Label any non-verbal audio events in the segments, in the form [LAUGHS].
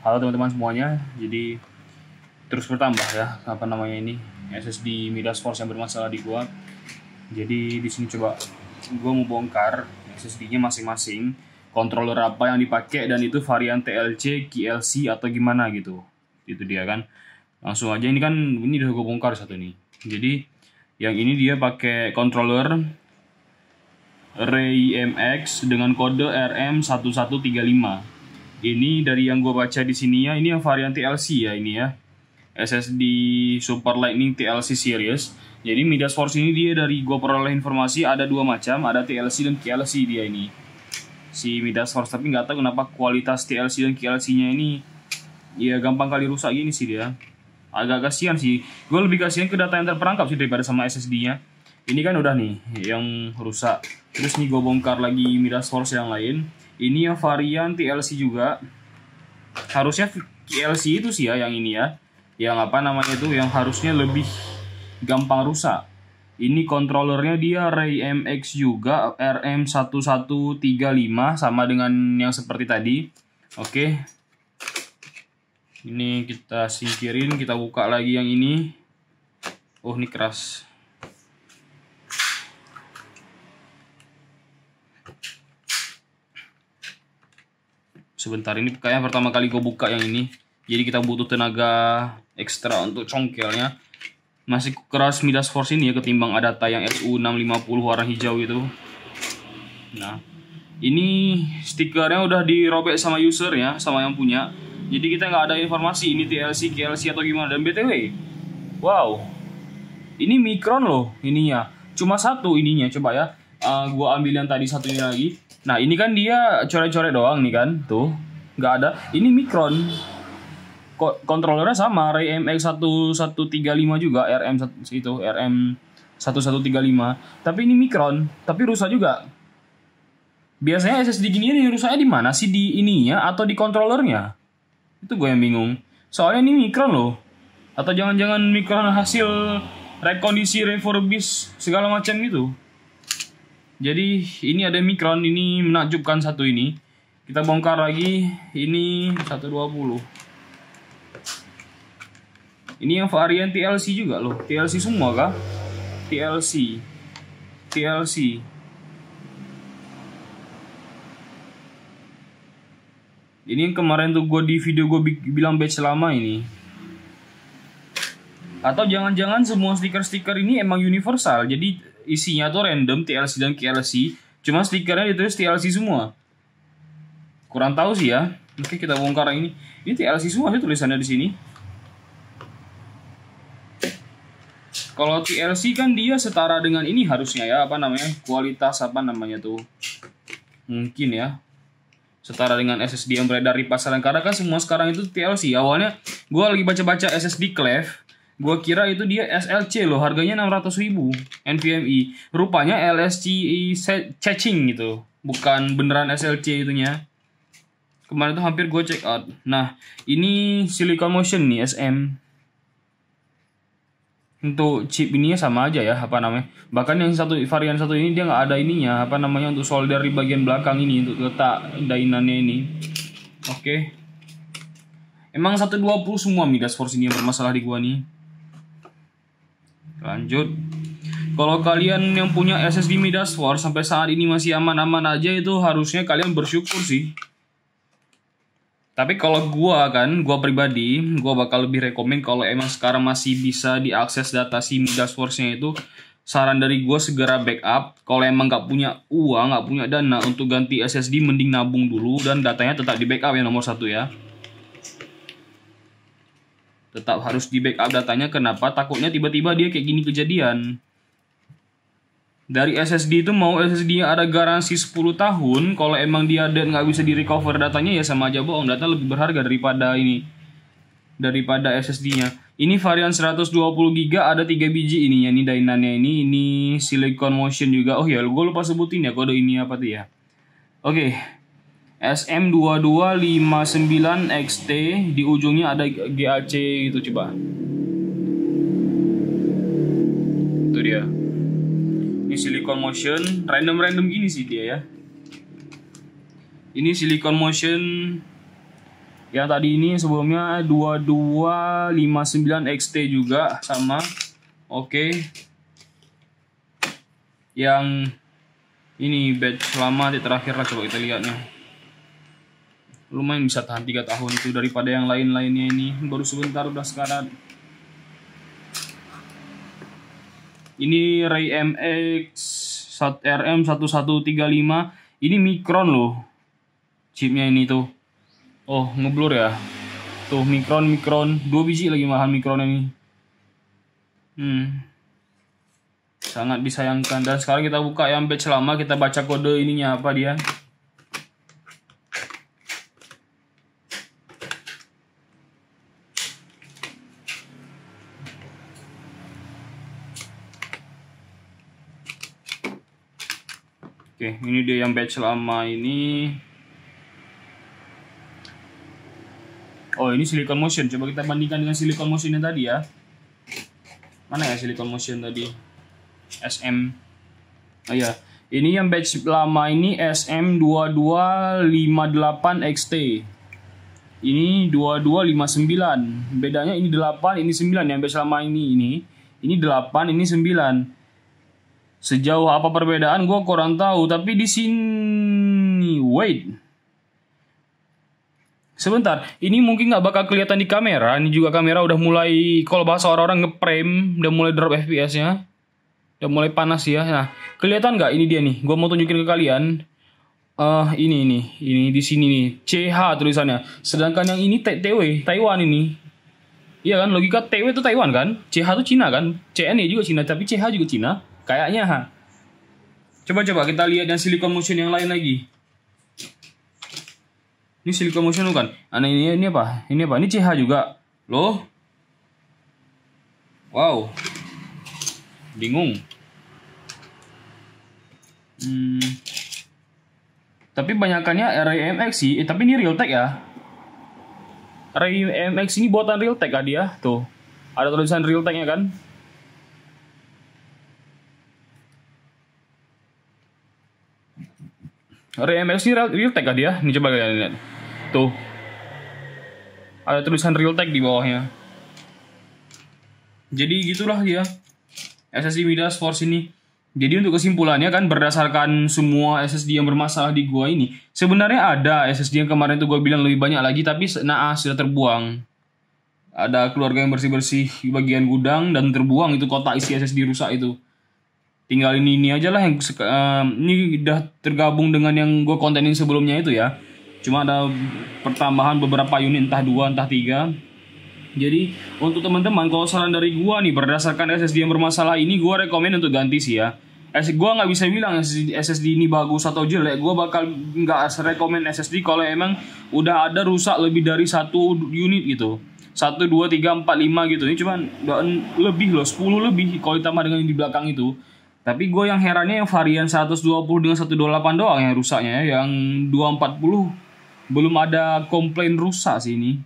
Halo teman-teman semuanya, jadi terus bertambah ya apa namanya ini SSD Midas Force yang bermasalah di gua. Jadi di sini coba gua mau bongkar SSD-nya masing-masing, controller apa yang dipakai dan itu varian TLC, QLC atau gimana gitu. Itu dia kan. Langsung aja ini kan ini udah gua bongkar satu nih. Jadi yang ini dia pakai controller Ray MX dengan kode RM1135 ini dari yang gue baca di sini ya, ini yang varian TLC ya ini ya. SSD Super Lightning TLC Series. Jadi Midas Force ini dia dari gue peroleh informasi ada dua macam, ada TLC dan TLC dia ini. Si Midas Force tapi nggak tahu kenapa kualitas TLC dan tlc nya ini ya gampang kali rusak gini sih dia. Agak kasihan sih. Gue lebih kasihan ke data yang terperangkap sih daripada sama SSD-nya ini kan udah nih yang rusak terus nih gue bongkar lagi miras force yang lain ini yang varian TLC juga harusnya TLC itu sih ya yang ini ya yang apa namanya itu yang harusnya lebih gampang rusak ini kontrolernya dia Ray MX juga RM1135 sama dengan yang seperti tadi. Oke. Ini kita singkirin, kita buka lagi yang ini. Oh, ini keras. sebentar ini kayaknya pertama kali gue buka yang ini jadi kita butuh tenaga ekstra untuk congkelnya masih keras Midas Force ini ya ketimbang ada tayang SU650 warna hijau itu nah ini stikernya udah dirobek sama user ya sama yang punya jadi kita nggak ada informasi ini TLC, KLC atau gimana dan BTW wow ini mikron loh ininya cuma satu ininya coba ya uh, gua ambil yang tadi satunya lagi Nah ini kan dia coret-coret doang nih kan tuh Gak ada ini Micron Ko kontrolernya sama Ray MX 1135 juga RM itu RM 1135 tapi ini Micron tapi rusak juga biasanya SSD gini ini rusaknya di mana sih di ininya atau di kontrolernya itu gue yang bingung soalnya ini Micron loh atau jangan-jangan Micron hasil rekondisi refurbish segala macam gitu jadi ini ada mikron ini menakjubkan satu ini. Kita bongkar lagi ini 120. Ini yang varian TLC juga loh. TLC semua kah? TLC. TLC. Ini yang kemarin tuh gue di video gue bilang batch lama ini. Atau jangan-jangan semua stiker-stiker ini emang universal. Jadi isinya tuh random TLC dan KLC cuma stikernya ditulis TLC semua kurang tahu sih ya oke kita bongkar ini ini TLC semua sih tulisannya di sini kalau TLC kan dia setara dengan ini harusnya ya apa namanya kualitas apa namanya tuh mungkin ya setara dengan SSD yang beredar di pasaran karena kan semua sekarang itu TLC awalnya gue lagi baca-baca SSD Clef Gua kira itu dia SLC loh, harganya 600 ribu NVMe. Rupanya LSC cacing gitu, bukan beneran SLC itunya. Kemarin tuh hampir gue check out. Nah, ini Silicon Motion nih SM. Untuk chip ininya sama aja ya, apa namanya? Bahkan yang satu varian satu ini dia nggak ada ininya, apa namanya untuk solder di bagian belakang ini untuk letak dainannya ini. Oke. Okay. Emang 120 semua Midas Force ini yang bermasalah di gua nih. Lanjut. Kalau kalian yang punya SSD Midas War sampai saat ini masih aman-aman aja itu harusnya kalian bersyukur sih. Tapi kalau gua kan, gua pribadi, gua bakal lebih rekomen kalau emang sekarang masih bisa diakses data si Midas Wars-nya itu saran dari gua segera backup. Kalau emang nggak punya uang, nggak punya dana untuk ganti SSD, mending nabung dulu dan datanya tetap di backup ya nomor satu ya. Tetap harus di backup datanya kenapa? Takutnya tiba-tiba dia kayak gini kejadian. Dari SSD itu mau SSD-nya ada garansi 10 tahun, kalau emang dia dan nggak bisa di recover datanya ya sama aja bohong, data lebih berharga daripada ini daripada SSD-nya. Ini varian 120 GB ada 3 biji ini ya, ini dainannya ini, ini Silicon Motion juga. Oh ya, gue lupa sebutin ya kode ini apa tuh ya. Oke, okay. SM2259XT di ujungnya ada GAC gitu coba. Itu dia. Ini silicon motion, random-random gini sih dia ya. Ini silicon motion yang tadi ini sebelumnya 2259XT juga sama. Oke. Okay. Yang ini batch lama di terakhir lah coba kita lihatnya lumayan bisa tahan 3 tahun itu daripada yang lain-lainnya ini baru sebentar udah sekarat ini Ray MX RM1135 ini mikron loh chipnya ini tuh oh ngeblur ya tuh mikron mikron dua biji lagi mahal mikron ini hmm sangat disayangkan dan sekarang kita buka yang batch lama kita baca kode ininya apa dia Oke, ini dia yang batch lama ini. Oh, ini silicon motion. Coba kita bandingkan dengan silicon motion yang tadi ya. Mana ya silicon motion tadi? SM. Oh ya, ini yang batch lama ini SM2258XT. Ini 2259. Bedanya ini 8, ini 9 yang batch lama ini ini. Ini 8, ini 9 Sejauh apa perbedaan gue kurang tahu, tapi di sini wait. Sebentar, ini mungkin nggak bakal kelihatan di kamera. Ini juga kamera udah mulai kalau bahasa orang-orang ngeprem, udah mulai drop FPS-nya. Udah mulai panas ya. Nah, kelihatan nggak ini dia nih? Gue mau tunjukin ke kalian. Uh, ini nih, ini di sini nih, CH tulisannya. Sedangkan yang ini TW, Taiwan ini. Iya kan, logika TW itu Taiwan kan? CH itu Cina kan? CN e juga Cina, tapi CH juga Cina. Kayaknya ha. Coba-coba kita lihat yang silikon motion yang lain lagi. Ini silikon motion bukan? Nah, ini, ini apa? Ini apa? Ini CH juga. Loh? Wow. Bingung. Hmm. Tapi banyakannya RMX sih. Eh, tapi ini Realtek ya. RMX ini buatan Realtek ah dia? Tuh. Ada tulisan Realteknya kan? Ray ini real, real tag dia? Nih coba kalian lihat. Tuh. Ada tulisan real tag di bawahnya. Jadi gitulah dia. SSD Midas Force ini. Jadi untuk kesimpulannya kan berdasarkan semua SSD yang bermasalah di gua ini, sebenarnya ada SSD yang kemarin tuh gua bilang lebih banyak lagi tapi naas sudah terbuang. Ada keluarga yang bersih-bersih di bagian gudang dan terbuang itu kotak isi SSD rusak itu tinggal ini ini aja lah yang uh, ini udah tergabung dengan yang gue kontenin sebelumnya itu ya cuma ada pertambahan beberapa unit entah dua entah tiga jadi untuk teman-teman kalau saran dari gue nih berdasarkan SSD yang bermasalah ini gue rekomend untuk ganti sih ya S gue nggak bisa bilang SSD, ini bagus atau jelek gue bakal nggak rekomend SSD kalau emang udah ada rusak lebih dari satu unit gitu satu dua tiga empat lima gitu ini cuman lebih loh 10 lebih kalau ditambah dengan yang di belakang itu tapi gue yang herannya yang varian 120 dengan 128 doang yang rusaknya ya. Yang 240 belum ada komplain rusak sih ini.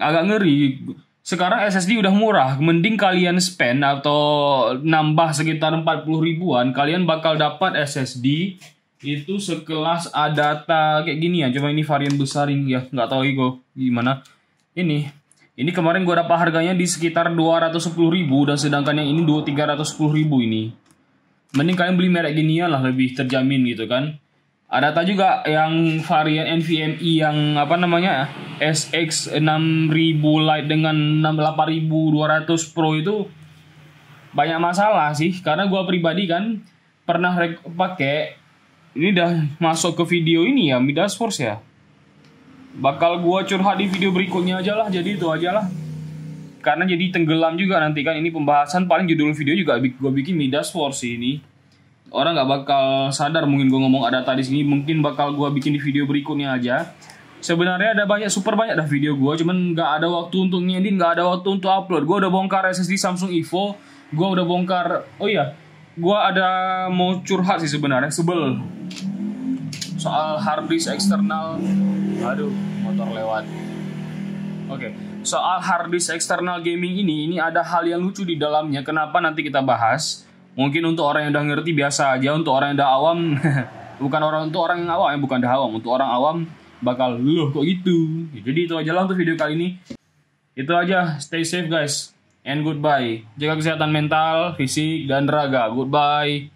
Agak ngeri. Sekarang SSD udah murah. Mending kalian spend atau nambah sekitar 40 ribuan. Kalian bakal dapat SSD itu sekelas A data kayak gini ya. Cuma ini varian besar ini ya. Nggak tahu gue gimana. Ini ini kemarin gue dapat harganya di sekitar 210.000 dan sedangkan yang ini 2310.000 ini. Mending kalian beli merek ya lah lebih terjamin gitu kan. Ada tak juga yang varian NVMe yang apa namanya SX 6000 Lite dengan 68200 Pro itu banyak masalah sih karena gue pribadi kan pernah pakai ini udah masuk ke video ini ya Midas Force ya bakal gua curhat di video berikutnya aja lah jadi itu aja lah karena jadi tenggelam juga nanti kan ini pembahasan paling judul video juga gue bikin Midas Force sih ini orang nggak bakal sadar mungkin gue ngomong ada tadi sini mungkin bakal gue bikin di video berikutnya aja sebenarnya ada banyak super banyak dah video gue cuman nggak ada waktu untuk ngedit nggak ada waktu untuk upload gue udah bongkar SSD Samsung Evo gue udah bongkar oh iya gue ada mau curhat sih sebenarnya sebel soal hard disk eksternal Aduh, motor lewat. Oke, okay. soal hard disk eksternal gaming ini, ini ada hal yang lucu di dalamnya. Kenapa nanti kita bahas? Mungkin untuk orang yang udah ngerti biasa aja, untuk orang yang udah awam, [LAUGHS] bukan orang untuk orang yang awam, ya bukan dah awam, untuk orang awam bakal loh kok gitu. jadi itu aja lah untuk video kali ini. Itu aja, stay safe guys and goodbye. Jaga kesehatan mental, fisik, dan raga. Goodbye.